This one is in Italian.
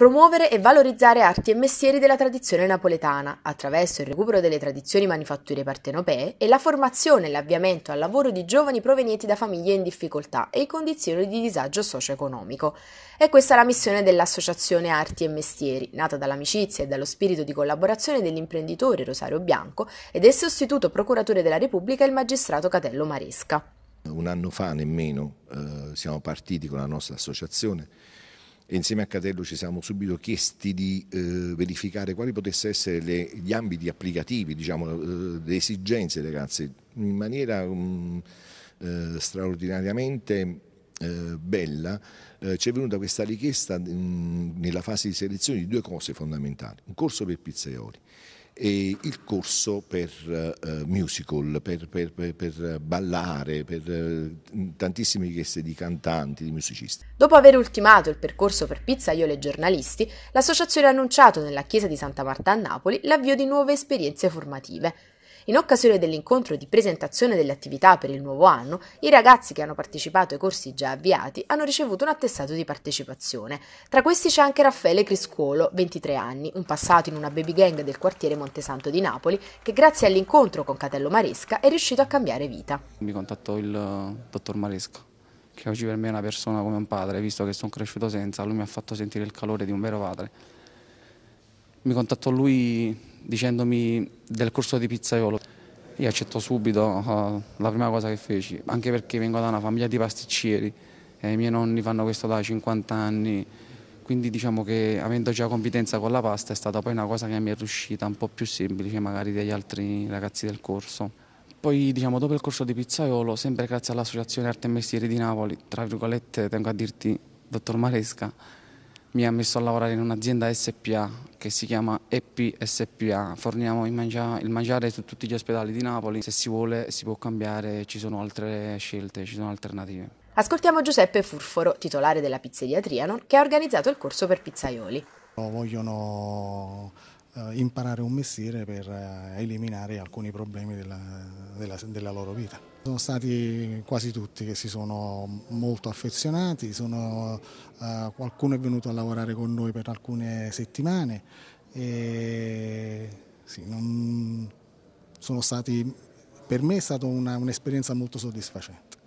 Promuovere e valorizzare arti e mestieri della tradizione napoletana attraverso il recupero delle tradizioni manifatture partenopee e la formazione e l'avviamento al lavoro di giovani provenienti da famiglie in difficoltà e in condizioni di disagio socio-economico. E questa è la missione dell'Associazione Arti e Mestieri, nata dall'amicizia e dallo spirito di collaborazione dell'imprenditore Rosario Bianco e del sostituto procuratore della Repubblica il magistrato Catello Maresca. Un anno fa nemmeno eh, siamo partiti con la nostra associazione insieme a Catello ci siamo subito chiesti di eh, verificare quali potessero essere le, gli ambiti applicativi, diciamo, eh, le esigenze dei ragazzi, in maniera um, eh, straordinariamente eh, bella, eh, ci è venuta questa richiesta mm, nella fase di selezione di due cose fondamentali, un corso per pizzaioli e il corso per uh, musical, per, per, per, per, ballare, per uh, tantissime richieste di cantanti, di musicisti. Dopo aver ultimato il percorso per pizzaioli e giornalisti, l'associazione ha annunciato nella chiesa di Santa Marta a Napoli l'avvio di nuove esperienze formative. In occasione dell'incontro di presentazione delle attività per il nuovo anno, i ragazzi che hanno partecipato ai corsi già avviati hanno ricevuto un attestato di partecipazione. Tra questi c'è anche Raffaele Criscuolo, 23 anni, un passato in una baby gang del quartiere Montesanto di Napoli, che grazie all'incontro con Catello Maresca è riuscito a cambiare vita. Mi contattò il eh, dottor Maresca che oggi per me è una persona come un padre, visto che sono cresciuto senza, lui mi ha fatto sentire il calore di un vero padre. Mi contattò lui dicendomi del corso di pizzaiolo. Io accetto subito uh, la prima cosa che feci, anche perché vengo da una famiglia di pasticcieri, e i miei nonni fanno questo da 50 anni, quindi diciamo che avendo già competenza con la pasta è stata poi una cosa che mi è riuscita un po' più semplice magari degli altri ragazzi del corso. Poi diciamo, dopo il corso di pizzaiolo, sempre grazie all'Associazione Arte e Mestieri di Napoli, tra virgolette tengo a dirti dottor Maresca, mi ha messo a lavorare in un'azienda SPA che si chiama EPSPA. Forniamo il mangiare, il mangiare su tutti gli ospedali di Napoli. Se si vuole si può cambiare, ci sono altre scelte, ci sono alternative. Ascoltiamo Giuseppe Furforo, titolare della pizzeria Trianon, che ha organizzato il corso per pizzaioli. Vogliono eh, imparare un mestiere per eh, eliminare alcuni problemi della, della, della loro vita. Sono stati quasi tutti che si sono molto affezionati, sono, eh, qualcuno è venuto a lavorare con noi per alcune settimane e sì, non, sono stati, per me è stata un'esperienza molto soddisfacente.